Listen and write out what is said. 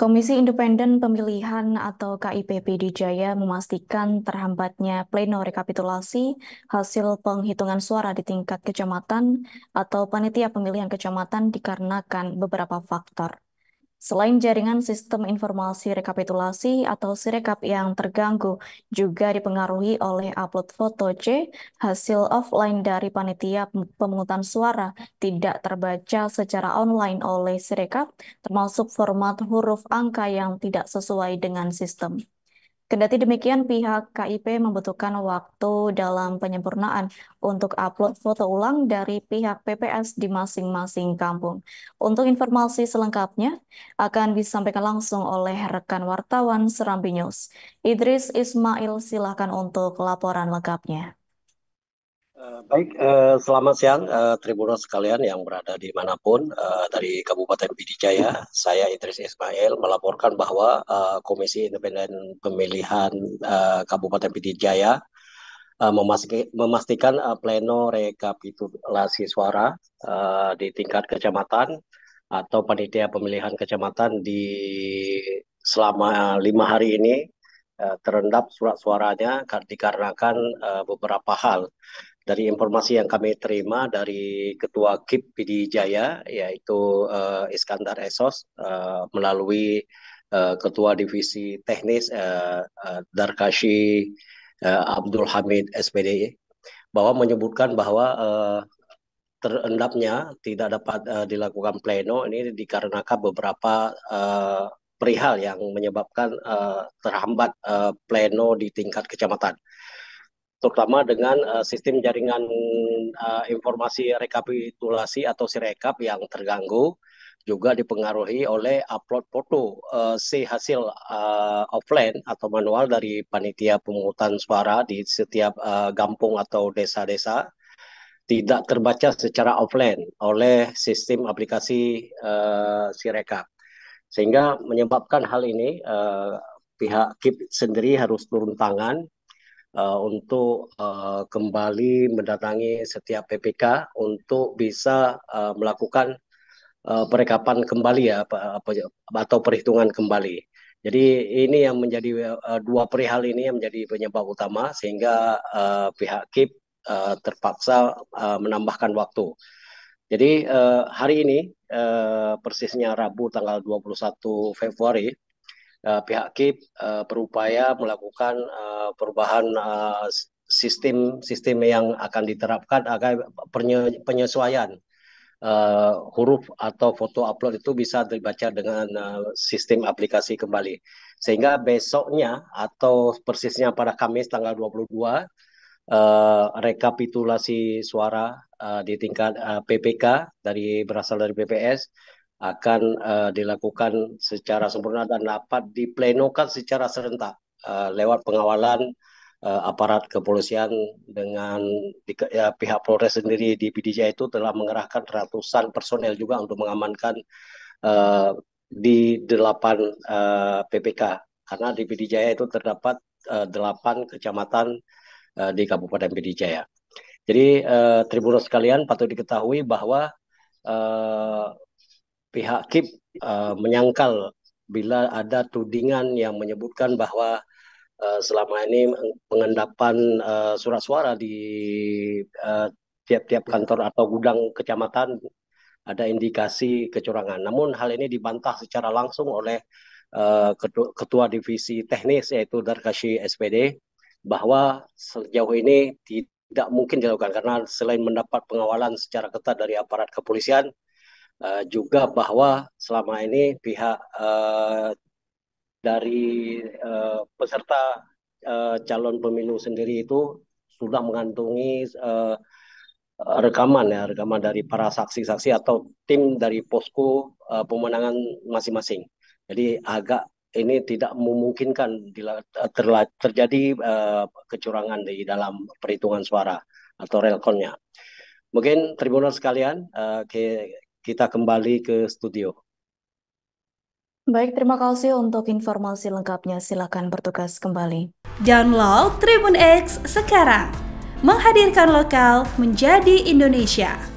Komisi Independen Pemilihan atau KIPP di Jaya memastikan terhambatnya pleno rekapitulasi hasil penghitungan suara di tingkat kecamatan atau panitia pemilihan kecamatan dikarenakan beberapa faktor. Selain jaringan sistem informasi rekapitulasi atau sirekap yang terganggu, juga dipengaruhi oleh upload foto C, hasil offline dari panitia pemungutan suara tidak terbaca secara online oleh sirekap, termasuk format huruf angka yang tidak sesuai dengan sistem. Kendati demikian, pihak KIP membutuhkan waktu dalam penyempurnaan untuk upload foto ulang dari pihak PPS di masing-masing kampung. Untuk informasi selengkapnya, akan disampaikan langsung oleh rekan wartawan Serambi News. Idris Ismail, silakan untuk laporan lengkapnya. Eh, baik, eh, selamat siang eh, Tribunus sekalian yang berada di manapun dari Kabupaten Pidijaya. Saya Idris Ismail melaporkan bahwa Komisi Independen Pemilihan Kabupaten Pidijaya memastikan pleno rekapitulasi suara di tingkat kecamatan atau panitia pemilihan kecamatan di selama lima hari ini terendap surat suaranya dikarenakan beberapa hal dari informasi yang kami terima dari Ketua KIP PD Jaya yaitu uh, Iskandar Esos uh, melalui uh, Ketua Divisi Teknis uh, uh, Darkashi uh, Abdul Hamid SPD bahwa menyebutkan bahwa uh, terendapnya tidak dapat uh, dilakukan pleno ini dikarenakan beberapa uh, perihal yang menyebabkan uh, terhambat uh, pleno di tingkat kecamatan terutama dengan uh, sistem jaringan uh, informasi rekapitulasi atau sirekap yang terganggu juga dipengaruhi oleh upload foto uh, si hasil uh, offline atau manual dari panitia pemungutan suara di setiap uh, kampung atau desa-desa tidak terbaca secara offline oleh sistem aplikasi uh, sirekap sehingga menyebabkan hal ini uh, pihak KIP sendiri harus turun tangan uh, untuk uh, kembali mendatangi setiap PPK untuk bisa uh, melakukan uh, perekapan kembali ya atau perhitungan kembali. Jadi ini yang menjadi uh, dua perihal ini yang menjadi penyebab utama sehingga uh, pihak KIP uh, terpaksa uh, menambahkan waktu. Jadi uh, hari ini uh, persisnya Rabu tanggal 21 Februari uh, pihak KIP uh, eh, berupaya melakukan uh, perubahan uh, sistem sistem yang akan diterapkan agar penyesuaian uh, huruf atau foto upload itu bisa dibaca dengan uh, sistem aplikasi kembali. Sehingga besoknya atau persisnya pada Kamis tanggal 22 uh, rekapitulasi suara uh, di tingkat uh, PPK dari berasal dari PPS akan uh, dilakukan secara sempurna dan dapat diplenokan secara serentak uh, lewat pengawalan uh, aparat kepolisian dengan di, ya, pihak Polres sendiri di PDJ itu telah mengerahkan ratusan personel juga untuk mengamankan uh, di delapan uh, PPK karena di PDJ itu terdapat uh, delapan kecamatan uh, di Kabupaten PDJ. Jadi uh, tribunus sekalian patut diketahui bahwa uh, pihak KIP uh, menyangkal bila ada tudingan yang menyebutkan bahwa uh, selama ini pengendapan uh, surat suara di tiap tiap-tiap kantor atau gudang kecamatan ada indikasi kecurangan. Namun hal ini dibantah secara langsung oleh uh, ketua, ketua divisi teknis yaitu Darkashi SPD bahwa sejauh ini tidak mungkin dilakukan karena selain mendapat pengawalan secara ketat dari aparat kepolisian, Eh, juga bahwa selama ini pihak uh, dari uh, peserta uh, calon pemilu sendiri itu sudah mengantungi uh, rekaman ya rekaman dari para saksi-saksi atau tim dari posko uh, pemenangan masing-masing. Jadi agak ini tidak memungkinkan terjadi uh, kecurangan di dalam perhitungan suara atau relkonnya. Mungkin tribunal sekalian, uh, kita kembali ke studio. Baik, terima kasih untuk informasi lengkapnya. Silakan bertugas kembali. Download Tribun X sekarang. Menghadirkan lokal menjadi Indonesia.